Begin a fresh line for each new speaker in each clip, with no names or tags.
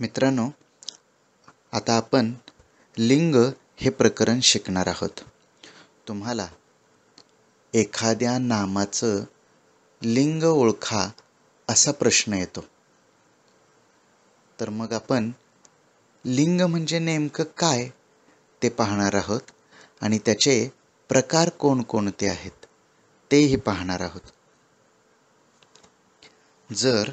मित्रांनो आता आपण लिंग हे प्रकरण शिकणार आहोत तुम्हाला एखाद्या नामाचं लिंग ओळखा असा प्रश्न येतो तर मग आपण लिंग म्हणजे नेमकं काय ते पाहणार आहोत आणि त्याचे प्रकार कोणकोणते आहेत तेही पाहणार आहोत जर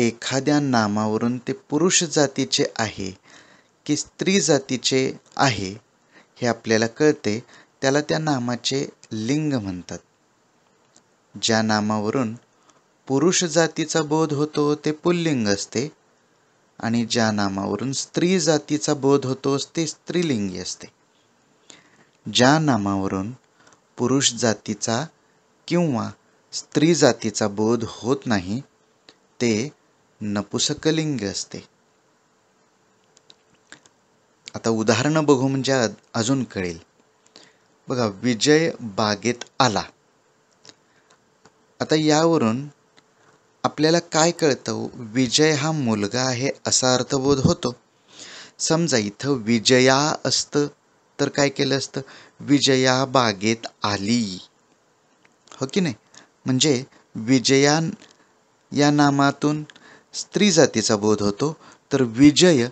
एखाद्या नामावरून ते पुरुष जातीचे आहे की स्त्री जातीचे आहे हे आपल्याला कळते त्याला त्या नामाचे लिंग म्हणतात ज्या नामावरून पुरुष जातीचा बोध होतो ते पुल्लिंग असते आणि ज्या नामावरून स्त्री जातीचा बोध होतो ते स्त्रीलिंगी असते ज्या नामावरून पुरुष जातीचा किंवा स्त्री जातीचा बोध होत नाही ते नपुसकलिंग असते आता उदाहरणं बघू म्हणजे अजून कळेल बघा विजय बागेत आला आता यावरून आपल्याला काय कळतं विजय हा मुलगा आहे असा अर्थबोध होतो समजा इथं विजया असतं तर काय केलं असतं विजया बागेत आली हो की नाही म्हणजे विजया या नामातून स्त्री जातीचा बोध होतो तर विजय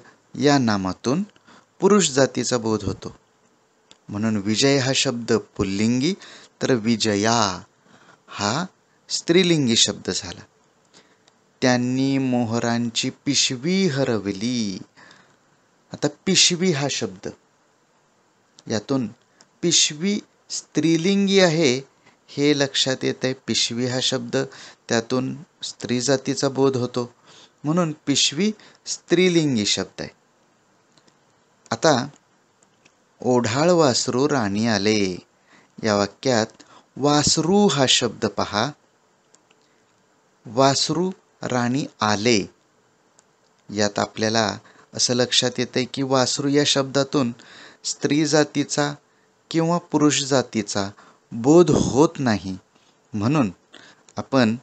या नामातून पुरुष जातीचा बोध होतो म्हणून विजय हा शब्द पुल्लिंगी तर विजया हा स्त्रीलिंगी शब्द झाला त्यांनी मोहरांची पिशवी हरवली आता पिशवी हा शब्द यातून पिशवी स्त्रीलिंगी आहे हे लक्षात येत आहे पिशवी हा शब्द त्यातून स्त्री जातीचा बोध होतो म्हणून पिशवी स्त्रीलिंगी शब्द आहे आता ओढाळ वासरू राणी आले या वाक्यात वासरू हा शब्द पहा वासरू राणी आले यात आपल्याला असं लक्षात येतं की वासरू या शब्दातून स्त्री जातीचा किंवा पुरुष जातीचा बोध होत नाही म्हणून आपण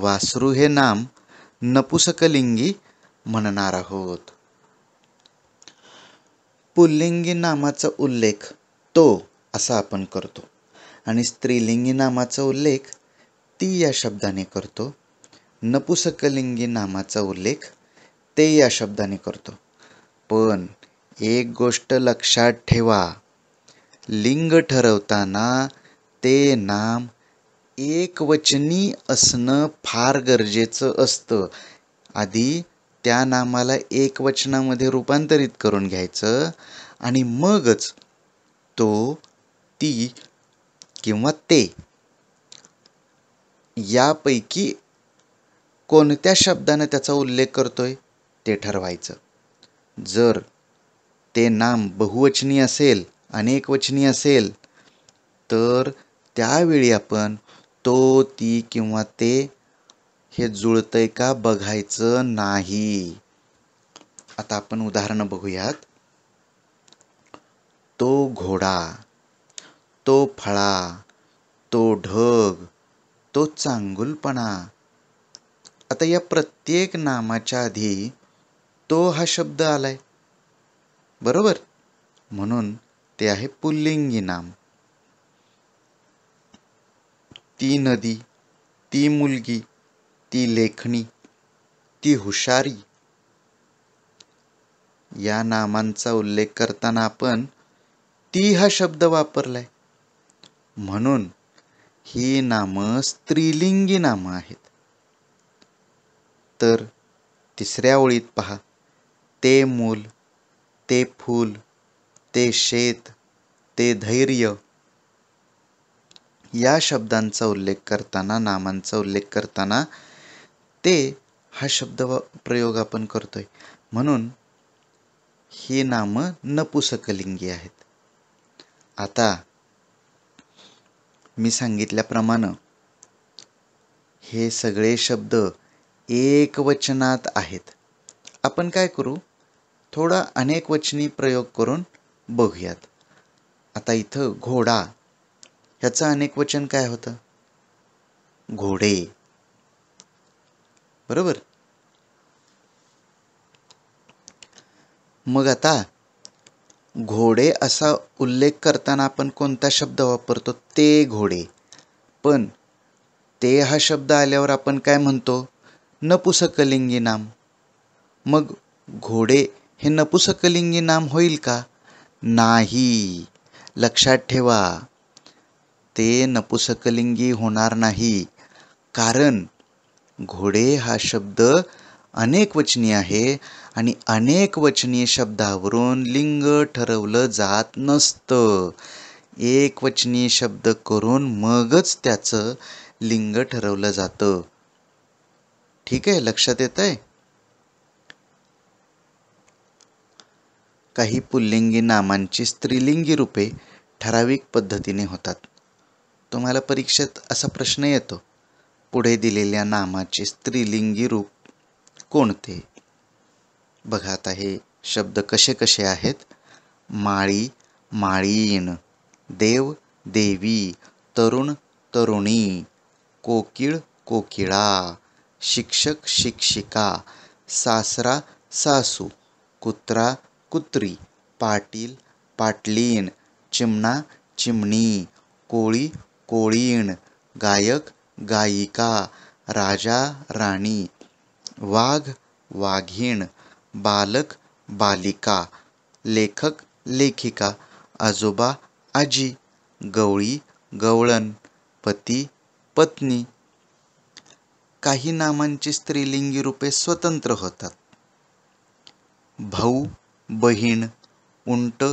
वासरू हे नाम नपुसकलिंगी म्हणणार आहोत पुल्लिंगी नामाचा उल्लेख तो असा आपण करतो आणि स्त्रीलिंगी नामाचा उल्लेख ती या शब्दाने करतो नपुसकलिंगी नामाचा उल्लेख ते या शब्दाने करतो पण एक गोष्ट लक्षात ठेवा लिंग ठरवताना ते नाम एकवचनी असणं फार गरजेचं असतं आधी त्या नामाला एकवचनामध्ये रूपांतरित करून घ्यायचं आणि मगच तो ती किंवा ते यापैकी कोणत्या शब्दानं त्याचा उल्लेख करतोय ते ठरवायचं जर ते नाम बहुवचनी असेल अनेकवचनी असेल तर त्यावेळी आपण तो ती किंवा ते हे जुळतंय का बघायचं नाही आता आपण उदाहरणं बघूयात तो घोडा तो फळा तो ढग तो चांगुलपणा आता या प्रत्येक नामाच्या आधी तो हा शब्द आलाय बरोबर म्हणून ते आहे पुल्लिंगी नाम ती नदी ती मुलगी ती लेखणी ती हुशारी या नामांचा उल्लेख करताना आपण ती हा शब्द वापरलाय म्हणून ही नामं स्त्रीलिंगी नामं आहेत तर तिसऱ्या ओळीत पहा ते मूल ते फूल ते शेत ते धैर्य या शब्दांचा उल्लेख करताना नामांचा उल्लेख करताना ते हा शब्द व प्रयोग आपण करतोय म्हणून ही नामं नपुसकलिंगी आहेत आता मी सांगितल्याप्रमाणे हे सगळे शब्द एक वचनात आहेत आपण काय करू थोडा अनेक वचनी प्रयोग करून बघूयात आता इथं घोडा ह्याचं अनेक वचन काय होतं घोडे बरोबर मग आता घोडे असा उल्लेख करताना आपण कोणता शब्द वापरतो ते घोडे पण ते हा शब्द आल्यावर आपण काय म्हणतो नपुसकलिंगी नाम मग घोडे हे नपुसकलिंगी नाम होईल का नाही लक्षात ठेवा ते नपुसकलिंगी होणार नाही कारण घोडे हा शब्द अनेक वचनी आहे आणि अनेक वचनी शब्दावरून लिंग ठरवलं जात नसतं एक शब्द करून मगच त्याचं लिंग ठरवलं जातं ठीक आहे लक्षात येत आहे काही पुल्लिंगी नामांची स्त्रीलिंगी रूपे ठराविक पद्धतीने होतात तुम्हाला परीक्षेत असा प्रश्न येतो पुढे दिलेल्या नामाचे स्त्रीलिंगी रूप कोणते बघा आता हे शब्द कसे कसे आहेत माळी माळीन देव देवी तरुण तरुणी कोकिळ कोकिळा शिक्षक शिक्षिका सासरा सासू कुत्रा कुत्री पाटील पाटलीन चिमणा चिमणी कोळी कोळीण गायक गायिका राजा राणी वाघ वाघीण बालक बालिका लेखक लेखिका आजोबा आजी गवळी गवळण पती पत्नी काही नामांची स्त्रीलिंगी रूपे स्वतंत्र होतात भाऊ बहीण उंट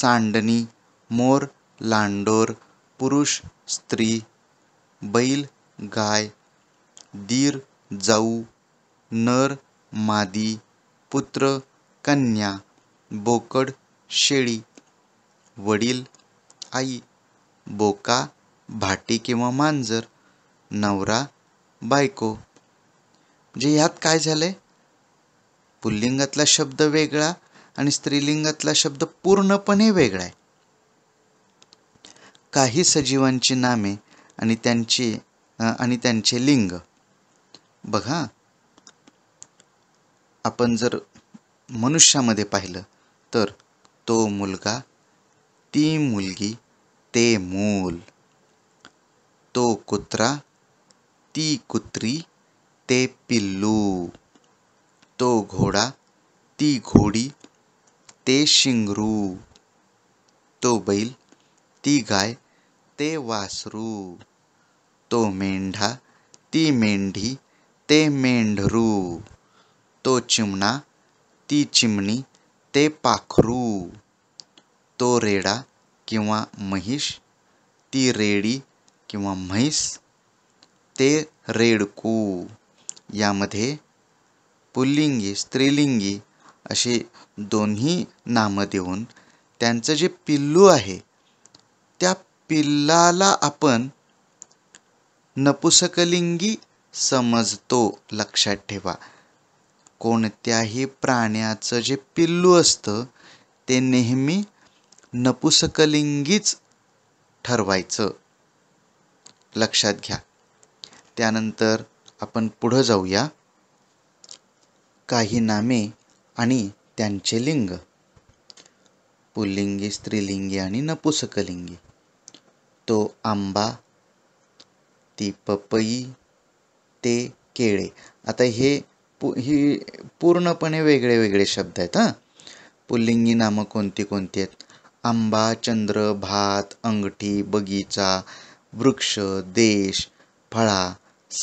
सांडणी मोर लांडोर पुरुष स्त्री बैल गाय दीर जाऊ नर मादी पुत्र कन्या बोकड शेळी वडील आई बोका भाटी किंवा मांजर नवरा बायको म्हणजे ह्यात काय झालं पुल्लिंगातला शब्द वेगळा आणि स्त्रीलिंगातला शब्द पूर्णपणे वेगळा आहे काही सजीवांची नामे आणि त्यांची आणि त्यांचे लिंग बघा आपण जर मनुष्यामध्ये पाहिलं तर तो मुलगा ती मुलगी ते मूल तो कुत्रा ती कुत्री ते पिल्लू तो घोडा ती घोडी ते शिंगरू तो बैल ती गाय ते वासरू तो मेंढा ती मेंढी ते मेंढरू तो चिमणा ती चिमणी ते पाखरू तो रेडा किंवा महिष ती रेडी किंवा म्हैस ते रेडकू यामध्ये पुल्लिंगी स्त्रीलिंगी असे दोन्ही नामं देऊन त्यांचं जे पिल्लू आहे पिल्लाला आपण नपुसकलिंगी समजतो लक्षात ठेवा कोणत्याही प्राण्याचं जे पिल्लू असतं ते नेहमी नपुसकलिंगीच ठरवायचं लक्षात घ्या त्यानंतर आपण पुढं जाऊया काही नामे आणि त्यांचे लिंग पुल्लिंगी स्त्रीलिंगी आणि नपुसकलिंगी तो आंबा ती पपई ते केळे आता हे पु ही पूर्णपणे वेगळे वेगळे शब्द आहेत हां पुल्लिंगी नामं कोणती कोणती आहेत आंबा चंद्र भात अंगठी बगीचा वृक्ष देश फळा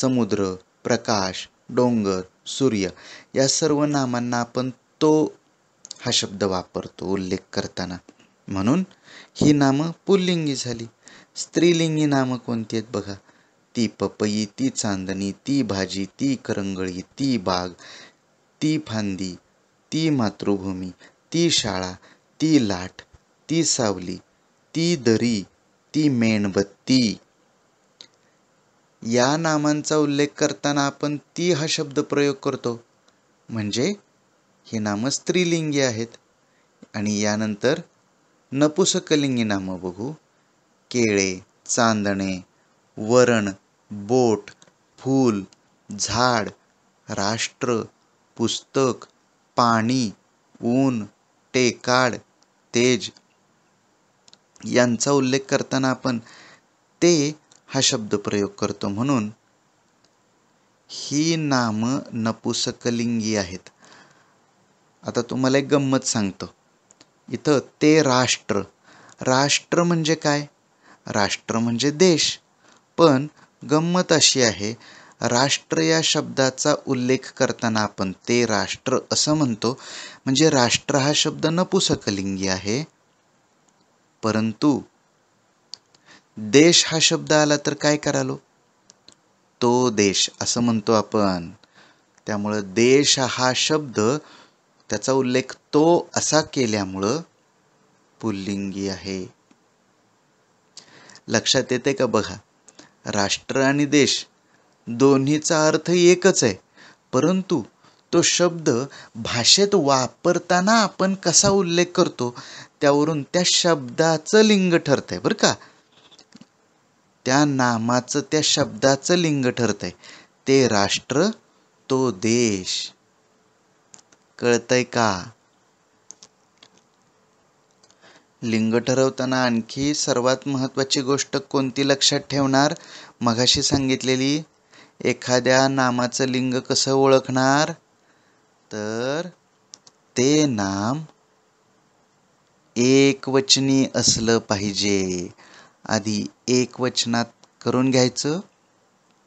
समुद्र प्रकाश डोंगर सूर्य या सर्व नामांना आपण तो हा शब्द वापरतो उल्लेख करताना म्हणून ही नामं पुल्लिंगी झाली स्त्रीलिंगी नामं कोणती आहेत बघा ती पपई ती चांदणी ती भाजी ती करंगळी ती बाग ती फांदी ती मातृभूमी ती शाळा ती लाट ती सावली ती दरी ती मेणबत्ती या नामांचा उल्लेख करताना आपण ती हा शब्द प्रयोग करतो म्हणजे ही नामं स्त्रीलिंगी आहेत आणि यानंतर नपुसकलिंगी नामं बघू केळे चांदणे वरण बोट फूल झाड राष्ट्र पुस्तक पाणी ऊन टेकाड तेज यांचा उल्लेख करताना आपण ते हा शब्द प्रयोग करतो म्हणून ही नाम नपुसकलिंगी आहेत आता तुम्हाला एक गंमत सांगतो इथं ते राष्ट्र राष्ट्र म्हणजे काय राष्ट्र म्हणजे देश पण गंमत अशी आहे राष्ट्र या शब्दाचा उल्लेख करताना आपण ते राष्ट्र असं म्हणतो म्हणजे राष्ट्र हा शब्द नपुसकलिंगी आहे परंतु देश हा शब्द आला तर काय करालो तो देश असं म्हणतो आपण त्यामुळं देश हा शब्द त्याचा उल्लेख तो असा केल्यामुळं पुल्लिंगी आहे लक्षात येते का बघा राष्ट्र आणि देश दोन्हीचा अर्थ एकच आहे परंतु तो शब्द भाषेत वापरताना आपण कसा उल्लेख करतो त्यावरून त्या शब्दाचं लिंग ठरतंय बरं का त्या नामाचं त्या शब्दाचं लिंग ठरतंय ते राष्ट्र तो देश कळतंय का लिंग ठरवताना आणखी सर्वात महत्त्वाची गोष्ट कोणती लक्षात ठेवणार मघाशी सांगितलेली एखाद्या नामाचं लिंग कसं ओळखणार तर ते नाम एकवचनी असलं पाहिजे आधी एकवचनात करून घ्यायचं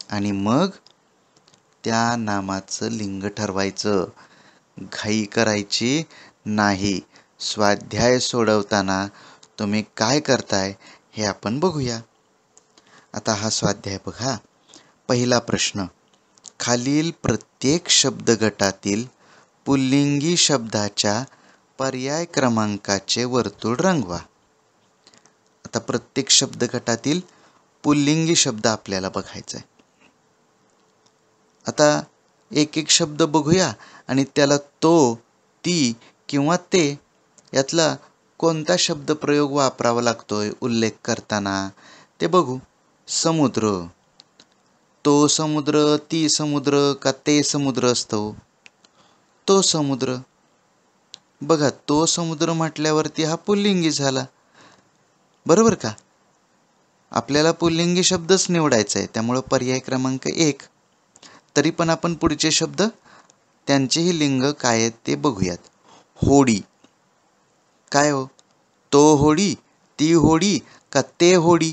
आणि मग त्या नामाचं लिंग ठरवायचं घाई करायची नाही स्वाध्याय सोडवताना तुम्ही काय करताय हे आपण बघूया आता हा स्वाध्याय बघा पहिला प्रश्न खालील प्रत्येक शब्द गटातील पुल्लिंगी शब्दाच्या पर्याय क्रमांकाचे वर्तुळ रंगवा आता प्रत्येक शब्द गटातील पुल्लिंगी शब्द आपल्याला बघायचा आहे आता एक एक शब्द बघूया आणि त्याला तो ती किंवा ते यातला कोणता शब्दप्रयोग वापरावा लागतोय उल्लेख करताना ते बघू समुद्र तो समुद्र ती समुद्र का ते समुद्र असतो तो समुद्र बघा तो समुद्र म्हटल्यावरती हा पुल्लिंगी झाला बरोबर का आपल्याला पुल्लिंगी शब्दच निवडायचा आहे त्यामुळं पर्याय क्रमांक एक तरी पण आपण पुढचे शब्द त्यांचेही लिंग काय आहेत ते बघूयात होडी काय हो तो होडी ती होडी का ते होडी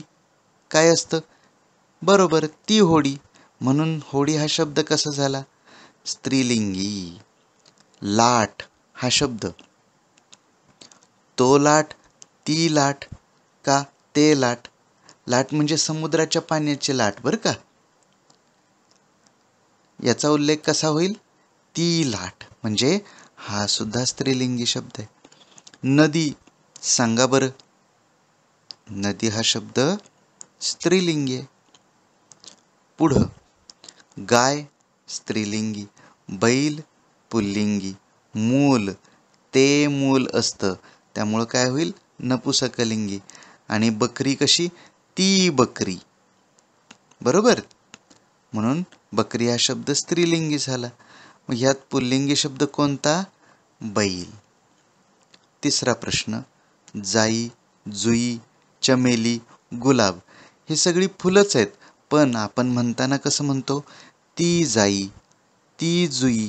काय असतं बरोबर ती होडी म्हणून होडी हा शब्द कसा झाला स्त्रीलिंगी लाट हा शब्द तो लाट ती लाट का ते लाट लाट म्हणजे समुद्राच्या पाण्याची लाट बरं का याचा उल्लेख कसा होईल ती लाट म्हणजे हा सुद्धा स्त्रीलिंगी शब्द आहे नदी सांगा बरं नदी हा शब्द स्त्रीलिंगी आहे पुढं गाय स्त्रीलिंगी बैल पुल्लिंगी मूल ते मूल असतं त्यामुळं काय होईल नपुसकलिंगी आणि बकरी कशी ती बकरी बरोबर म्हणून बकरी हा शब्द स्त्रीलिंगी झाला मग ह्यात पुल्लिंगी शब्द कोणता बैल तिसरा प्रश्न जाई जुई चमेली गुलाब हे सगळी फुलंच आहेत पण आपण म्हणताना कसं म्हणतो ती जाई ती जुई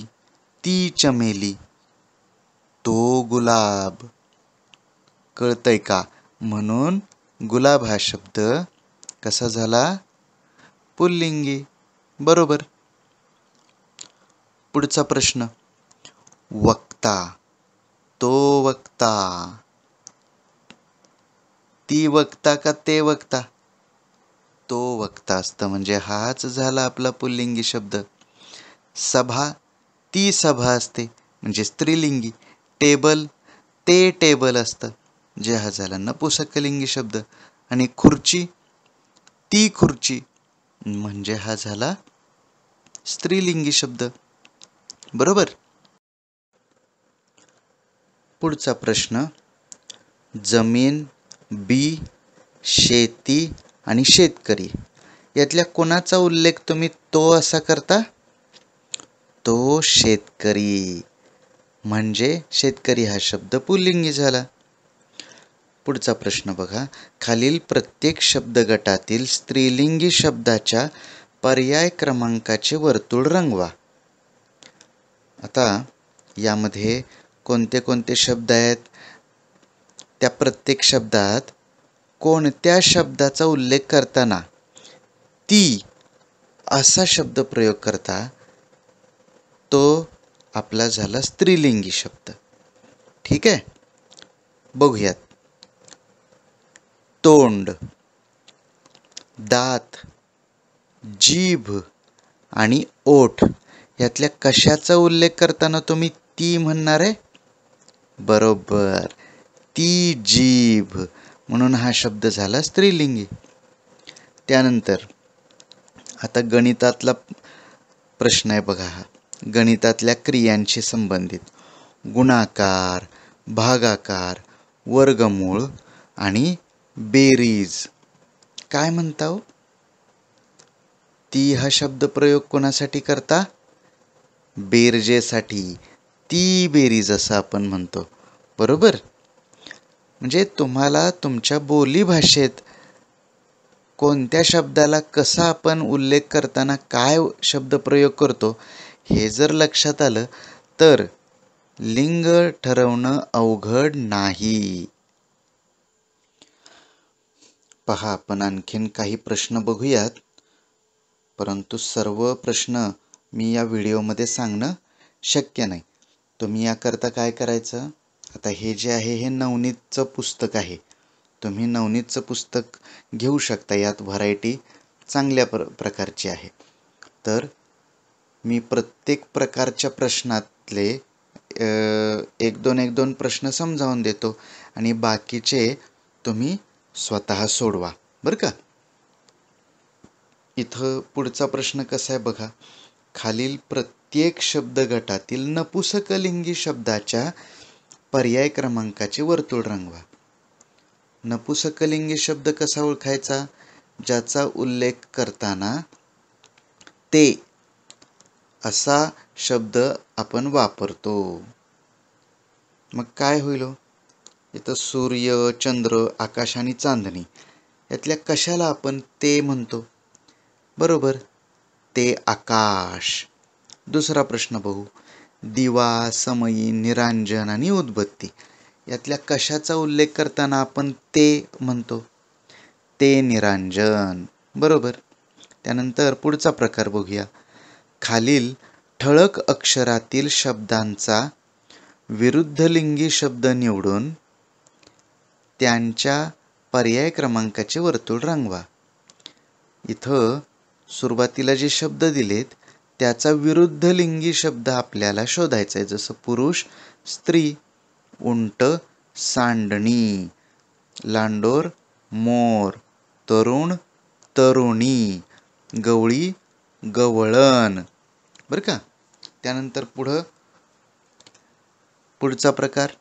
ती चमेली तो गुलाब कळतंय का म्हणून गुलाब हा शब्द कसा झाला पुल्लिंगी बरोबर पुढचा प्रश्न वक्ता तो वक्ता ती वक्ता का ते वक्ता तो वक्ता असतं म्हणजे हाच झाला आपला पुल्लिंगी शब्द सभा ती सभा असते म्हणजे स्त्रीलिंगी टेबल ते टेबल असतं जे हा झाला नपुसकलिंगी शब्द आणि खुर्ची ती खुर्ची म्हणजे हा झाला स्त्रीलिंगी शब्द बरोबर पुढचा प्रश्न जमीन बी शेती आणि शेतकरी यातल्या कोणाचा उल्लेख तुम्ही तो असा करता तो शेतकरी म्हणजे शेतकरी हा शब्द पुल्लिंगी झाला पुढचा प्रश्न बघा खालील प्रत्येक शब्द गटातील स्त्रीलिंगी शब्दाच्या पर्याय क्रमांकाचे वर्तुळ रंगवा आता यामध्ये कोणते कोणते शब्द आहेत त्या प्रत्येक शब्दात कोणत्या शब्दाचा उल्लेख करताना ती असा शब्द प्रयोग करता तो आपला झाला स्त्रीलिंगी शब्द ठीक आहे बघूयात तोंड दात जीभ आणि ओठ यातल्या कशाचा उल्लेख करताना तुम्ही ती म्हणणार आहे बरोबर ती जीभ म्हणून हा शब्द झाला स्त्रीलिंगी त्यानंतर आता गणितातला प्रश्न आहे बघा हा गणितातल्या क्रियांशी संबंधित गुणाकार भागाकार वर्गमूळ आणि बेरीज काय म्हणता हो? ती हा शब्द प्रयोग कोणासाठी करता बेरजेसाठी ती बेरीज असं आपण म्हणतो बरोबर म्हणजे तुम्हाला तुमच्या बोलीभाषेत कोणत्या शब्दाला कसा आपण उल्लेख करताना काय शब्द प्रयोग करतो हे जर लक्षात आलं तर लिंग ठरवणं अवघड नाही पहा आपण आणखीन काही प्रश्न बघूयात परंतु सर्व प्रश्न मी या व्हिडिओमध्ये सांगणं शक्य नाही तुम्ही याकरता काय करायचं आता हे जे आहे हे नवनीतचं पुस्तक आहे तुम्ही नवनीतचं पुस्तक घेऊ शकता यात व्हरायटी चांगल्या प्र प्रकारची आहे तर मी प्रत्येक प्रकारच्या प्रश्नातले एक दोन एक दोन प्रश्न समजावून देतो आणि बाकीचे तुम्ही स्वतः सोडवा बरं का इथं पुढचा प्रश्न कसा आहे बघा खालील प्रत प्रत्येक गटातील नपुसकलिंगी शब्दाच्या पर्याय क्रमांकाचे वर्तुळ रंगवा नपुसकलिंगी शब्द कसा ओळखायचा ज्याचा उल्लेख करताना ते असा शब्द आपण वापरतो मग काय होईल हो? इथं सूर्य चंद्र आकाश आणि चांदणी यातल्या कशाला आपण ते म्हणतो बरोबर ते आकाश दुसरा प्रश्न बघू दिवा समयी निरांजन आणि उद्बत्ती यातल्या कशाचा उल्लेख करताना आपण ते म्हणतो ते निरांजन बरोबर त्यानंतर पुढचा प्रकार बघूया खालील ठळक अक्षरातील शब्दांचा विरुद्ध लिंगी शब्द निवडून त्यांच्या पर्याय क्रमांकाचे वर्तुळ रंगवा इथं सुरुवातीला जे शब्द दिलेत त्याचा विरुद्ध लिंगी शब्द आपल्याला शोधायचा आहे जसं पुरुष स्त्री उंट सांडणी लांडोर मोर तरुण तरुणी गवळी गवळण बरं का त्यानंतर पुढं पुढचा प्रकार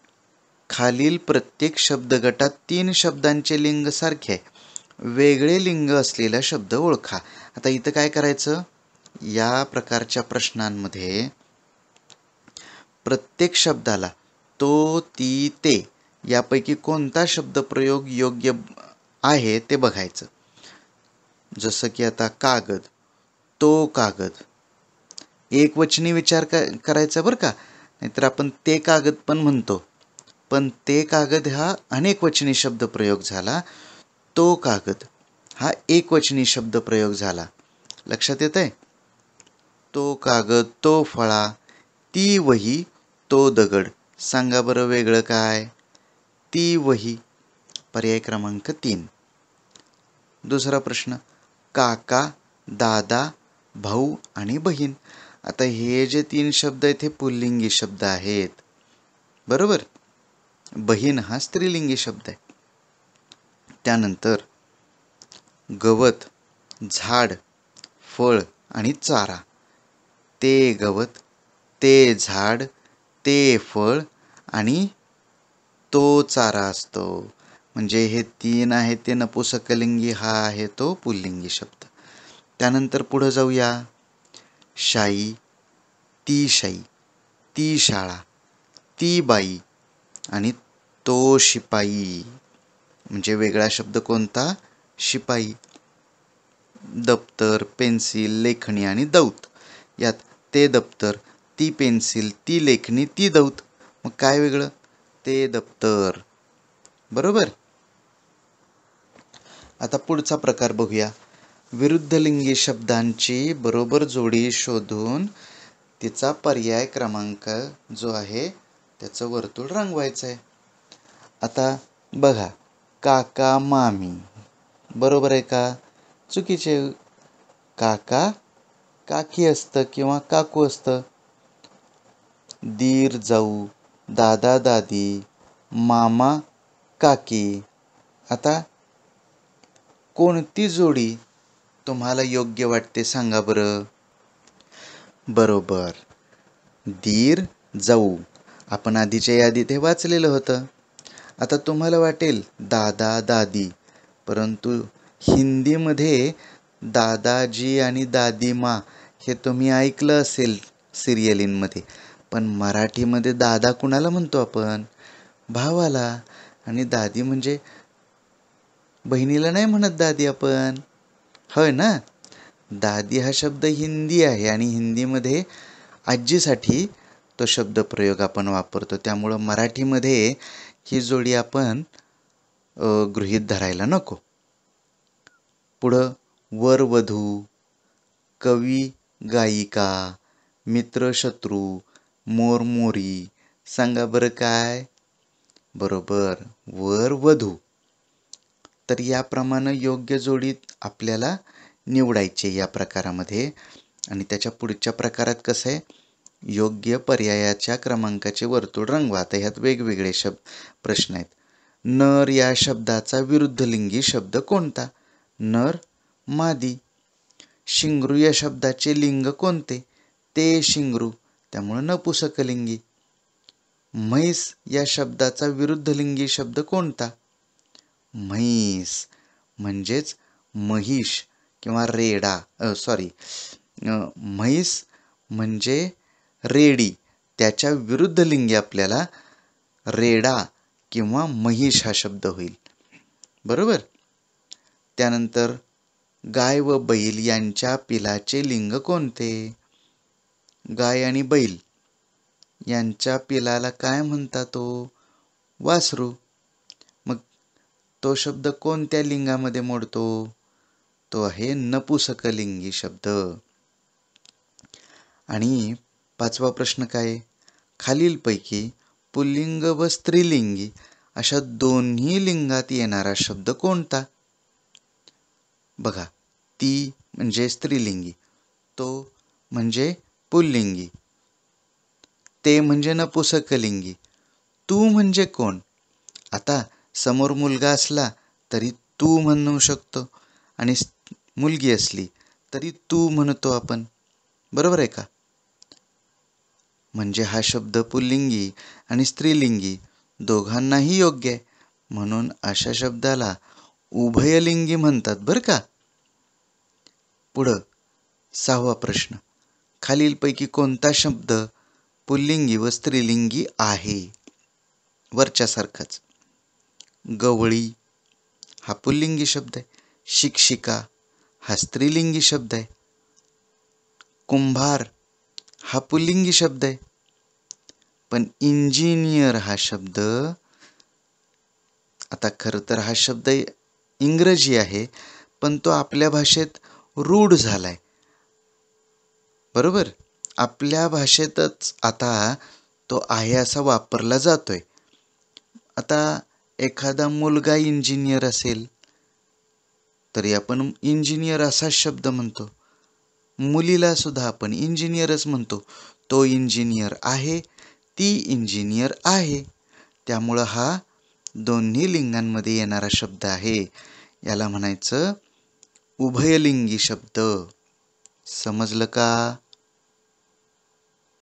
खालील प्रत्येक शब्दगटात तीन शब्दांचे लिंग सारखे आहे वेगळे लिंग असलेला शब्द ओळखा आता इथं काय करायचं या प्रकारच्या प्रश्नांमध्ये प्रत्येक शब्दाला तो ती ते यापैकी कोणता शब्द प्रयोग योग्य आहे ते बघायचं जसं की आता कागद तो कागद एक वचनी विचार करायचा बरं का नाहीतर आपण ते कागद पण म्हणतो पण ते कागद हा शब्द प्रयोग झाला तो कागद हा एकवचनी प्रयोग झाला लक्षात येत आहे तो कागद तो फळा ती वही तो दगड सांगा बरं वेगळं काय ती वही पर्याय क्रमांक तीन दुसरा प्रश्न काका दादा भाऊ आणि बहीण आता हे जे तीन शब्द आहेत हे पुल्लिंगी शब्द आहेत बरोबर बहीण हा स्त्रीलिंगी शब्द आहे त्यानंतर गवत झाड फळ आणि चारा ते गवत ते झाड ते फळ आणि तो चारा असतो म्हणजे हे तीन आहे ते नपुसकलिंगी हा आहे तो पुल्लिंगी शब्द त्यानंतर पुढं जाऊया शाई ती शाई ती शाळा ती बाई आणि तो शिपाई म्हणजे वेगळा शब्द कोणता शिपाई दप्तर पेन्सिल लेखणी आणि दौत यात ते दप्तर ती पेन्सिल ती लेखणी ती दौत मग काय वेगळं ते दप्तर बरोबर आता पुढचा प्रकार बघूया विरुद्धलिंगी शब्दांची बरोबर जोडी शोधून तिचा पर्याय क्रमांक जो आहे त्याचं वर्तुळ रंगवायचं आहे आता बघा काका मामी बरोबर आहे का चुकीचे काका काकी असतं किंवा काकू असतं दीर जाऊ दादा दादी मामा काकी आता कोणती जोडी तुम्हाला योग्य वाटते सांगा बरं बरोबर दीर जाऊ आपण आधीच्या यादीत हे वाचलेलं होतं आता तुम्हाला वाटेल दादा दादी परंतु हिंदीमध्ये दादाजी आणि दादीमा हे तुम्ही ऐकलं असेल सिरियलींमध्ये पण मराठीमध्ये दादा कुणाला म्हणतो आपण भावाला आणि दादी म्हणजे बहिणीला नाही म्हणत दादी आपण होय ना दादी हा शब्द हिंदी आहे आणि हिंदीमध्ये आजीसाठी तो शब्द प्रयोग आपण वापरतो त्यामुळं मराठीमध्ये ही जोडी आपण गृहीत धरायला नको पुढं वरवधू कवी गायिका मित्र मित्रशत्रू मोरी सांगा बरं काय बरोबर वर वधू तर याप्रमाणे योग्य जोडीत आपल्याला निवडायचे या प्रकारामध्ये आणि त्याच्या पुढच्या प्रकारात कसं आहे योग्य पर्यायाच्या क्रमांकाचे वर्तुळ रंगवा तर ह्यात वेगवेगळे शब्द प्रश्न आहेत नर या शब्दाचा विरुद्धलिंगी शब्द कोणता नर मादी शिंगरू या शब्दाचे लिंग कोणते ते शिंगरू त्यामुळं नपुसकलिंगी म्हैस या शब्दाचा विरुद्ध लिंगी शब्द कोणता म्हैस म्हणजेच महिष किंवा रेडा सॉरी म्हैस म्हणजे रेडी त्याच्या विरुद्ध लिंगी आपल्याला रेडा किंवा महिष हा शब्द होईल बरोबर त्यानंतर गाय व बैल यांच्या पिलाचे लिंग कोणते गाय आणि बैल यांच्या पिलाला काय म्हणतात तो वासरू मग तो शब्द कोणत्या लिंगामध्ये मोडतो तो आहे नपुसकलिंगी शब्द आणि पाचवा प्रश्न काय खालीलपैकी पुल्लिंग व स्त्रीलिंगी अशा दोन्ही लिंगात येणारा शब्द कोणता बघा ती म्हणजे स्त्रीलिंगी तो म्हणजे पुल्लिंगी ते म्हणजे नपुसकलिंगी तू म्हणजे कोण आता समोर मुलगा असला तरी तू म्हणू शकतो आणि मुलगी असली तरी तू म्हणतो आपण बरोबर आहे का म्हणजे हा शब्द पुल्लिंगी आणि स्त्रीलिंगी दोघांनाही योग्य आहे म्हणून अशा शब्दाला उभयलिंगी म्हणतात बरं का पुढं सहावा प्रश्न खालीलपैकी कोणता शब्द पुल्लिंगी व स्त्रीलिंगी आहे वरच्यासारखाच गवळी हा पुल्लिंगी शब्द आहे शिक्षिका हा स्त्रीलिंगी शब्द आहे कुंभार हा पुल्लिंगी शब्द आहे पण इंजिनियर हा शब्द आता खरं तर हा शब्द इंग्रजी आहे पण तो आपल्या भाषेत रूढ झाला आहे बरोबर आपल्या भाषेतच आता तो आहे असा वापरला जातो आहे आता एखादा मुलगा इंजिनियर असेल तरी आपण इंजिनियर असा शब्द म्हणतो मुलीला सुद्धा आपण इंजिनियरच म्हणतो तो इंजिनियर आहे ती इंजिनियर आहे त्यामुळं हा दोन्ही लिंगांमध्ये येणारा शब्द आहे याला म्हणायचं उभयलिंगी शब्द समजलं का